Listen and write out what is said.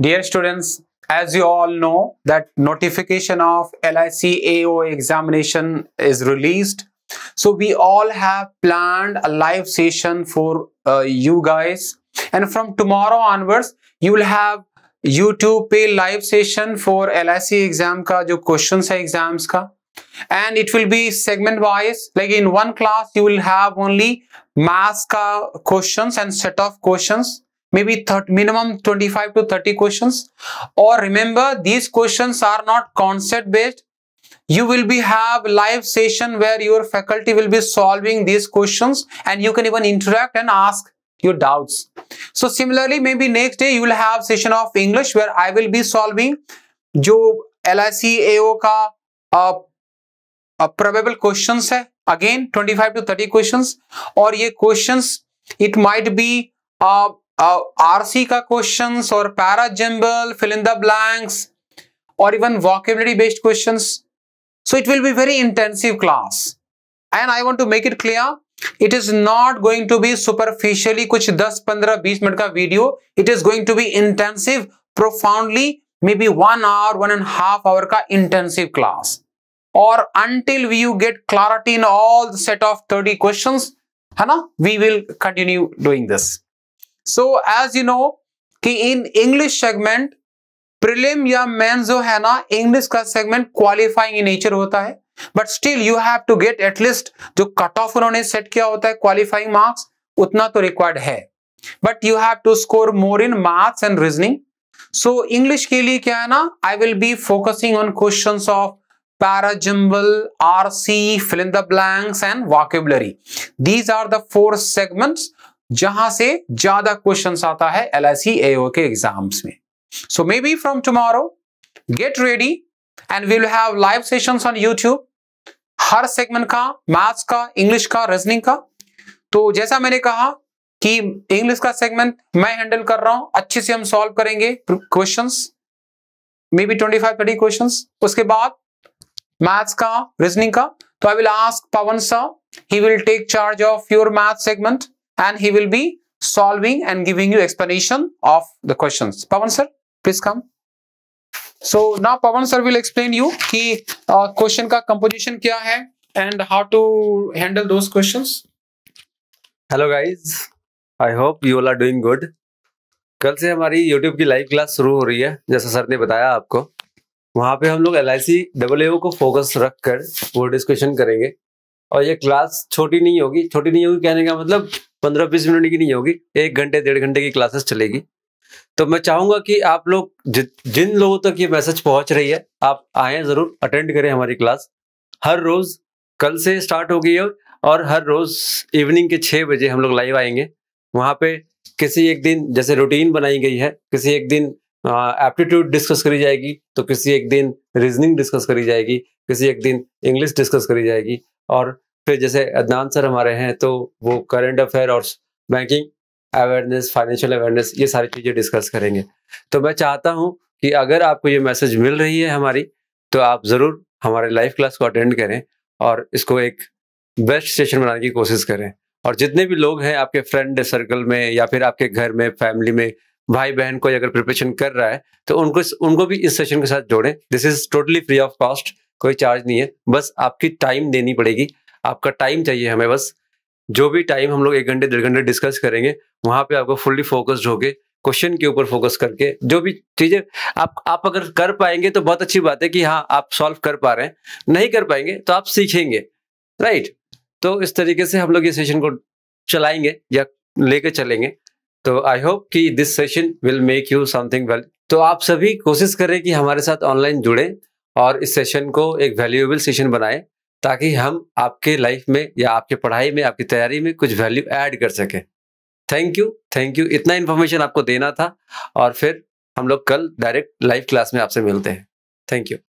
Dear students, as you all know that notification of LIC AO examination is released. So we all have planned a live session for uh, you guys. And from tomorrow onwards, you will have YouTube पे live session for LIC exam ka jo questions hai exams ka, And it will be segment wise. Like in one class, you will have only mask ka questions and set of questions maybe minimum 25 to 30 questions or remember these questions are not concept based you will be have live session where your faculty will be solving these questions and you can even interact and ask your doubts so similarly maybe next day you will have session of english where i will be solving jo LIC AO का uh, uh, probable questions hai again 25 to 30 or और questions it might be B uh, RC uh, का questions और parajumble fill in the blanks और even vocabulary based questions so it will be very intensive class and I want to make it clear it is not going to be superficially कुछ 10 15 20 minute video वीडियो it is going to be intensive profoundly may be one hour one and half hour का intensive class और until you get clarity in all set of 30 questions है ना we will continue doing this so as you know कि in English segment prelim या main जो है ना English का सेगमेंट क्वालिफाइंग नेचर होता है but still you have to get at least जो कट ऑफ उन्होंने सेट किया होता है क्वालिफाइंग मार्क्स उतना तो रिक्वायर्ड है but you have to score more in maths and reasoning so English के लिए क्या है ना I will be focusing on question of parajumble rc fill in the blanks and vocabulary these are the four segments जहां से ज्यादा question आता है एल ए के एग्जाम्स में so may be from tomorrow get ready and we'll have live session on YouTube हर segment का maths का इंग्लिश का रीजनिंग का तो जैसा मैंने कहा कि इंग्लिश का सेगमेंट मैं हैंडल कर रहा हूं अच्छे से हम सॉल्व करेंगे questions may be twenty five thirty question उसके बाद मैथ्स का रीजनिंग का तो I will ask Pawan sir he will take charge of your math segment and he will be solving and giving you explanation of the questions. Pavan sir, please come. So now Pavan sir will explain you ki uh, question ka composition kya hai and how to handle those questions. Hello guys, I hope you all are doing good. कल से हमारी YouTube की live class शुरू हो रही है जैसा sir ने बताया आपको वहाँ पे हम लोग L I C double A को फोकस रख कर वो डिस्कशन करेंगे और ये क्लास छोटी नहीं होगी छोटी नहीं होगी कहने का मतलब पंद्रह बीस मिनट की नहीं होगी एक घंटे डेढ़ घंटे की क्लासेस चलेगी तो मैं चाहूंगा कि आप लोग जिन लोगों तक ये मैसेज पहुंच रही है आप आए जरूर अटेंड करें हमारी क्लास हर रोज कल से स्टार्ट होगी है और हर रोज इवनिंग के छः बजे हम लोग लाइव आएंगे वहां पे किसी एक दिन जैसे रूटीन बनाई गई है किसी एक दिन एप्टीट्यूड डिस्कस करी जाएगी तो किसी एक दिन रीजनिंग डिस्कस करी जाएगी किसी एक दिन इंग्लिश डिस्कस करी जाएगी और फिर जैसे अदनान सर हमारे हैं तो वो करंट अफेयर और बैंकिंग अवेयरनेस फाइनेंशियल अवेयरनेस ये सारी चीज़ें डिस्कस करेंगे तो मैं चाहता हूँ कि अगर आपको ये मैसेज मिल रही है हमारी तो आप ज़रूर हमारे लाइव क्लास को अटेंड करें और इसको एक बेस्ट सेशन बनाने की कोशिश करें और जितने भी लोग हैं आपके फ्रेंड सर्कल में या फिर आपके घर में फैमिली में भाई बहन कोई अगर प्रिपरेशन कर रहा है तो उनको उनको भी इस सेशन के साथ जोड़ें this is totally free of cost कोई चार्ज नहीं है बस आपकी टाइम देनी पड़ेगी आपका टाइम चाहिए हमें बस जो भी टाइम हम लोग एक घंटे डेढ़ घंटे डिस्कस करेंगे वहां पे आपको फुल्ली फोकस्ड होके क्वेश्चन के ऊपर फोकस करके जो भी चीजें आप आप अगर कर पाएंगे तो बहुत अच्छी बात है कि हाँ आप सॉल्व कर पा रहे हैं नहीं कर पाएंगे तो आप सीखेंगे राइट तो इस तरीके से हम लोग ये सेशन को चलाएंगे या लेके चलेंगे तो आई होप कि this session will make you something well तो आप सभी कोशिश करें कि हमारे साथ ऑनलाइन जुड़े और इस सेशन को एक वैल्यूएबल सेशन बनाएं ताकि हम आपके लाइफ में या आपके पढ़ाई में आपकी तैयारी में कुछ वैल्यू ऐड कर सकें थैंक यू थैंक यू इतना इन्फॉर्मेशन आपको देना था और फिर हम लोग कल डायरेक्ट लाइव क्लास में आपसे मिलते हैं थैंक यू